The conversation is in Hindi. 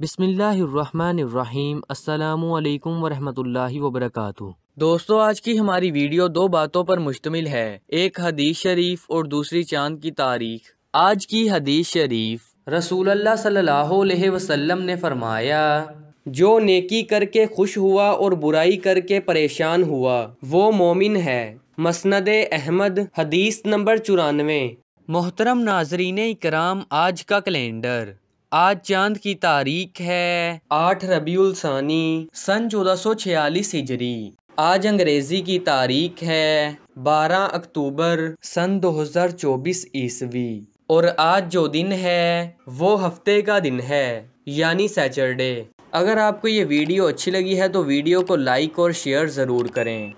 बिसमीम् अल्लाम वरहमतुल्लाहि वबरकातु दोस्तों आज की हमारी वीडियो दो बातों पर मुश्तमिल है एक हदीस शरीफ और दूसरी चांद की तारीख आज की हदीस शरीफ रसूल सल्लल्लाहु अलैहि वसल्लम ने फरमाया जो नेकी करके खुश हुआ और बुराई करके परेशान हुआ वो मोमिन है मसनद अहमद हदीस नंबर चौरानवे मोहतरम नाजरीन कराम आज का कैलेंडर आज चांद की तारीख है आठ रबीउल सानी सन चौदह सौ छियालीस हिजरी आज अंग्रेज़ी की तारीख है बारह अक्टूबर सन दो हज़ार चौबीस ईस्वी और आज जो दिन है वो हफ्ते का दिन है यानी सैटरडे अगर आपको ये वीडियो अच्छी लगी है तो वीडियो को लाइक और शेयर ज़रूर करें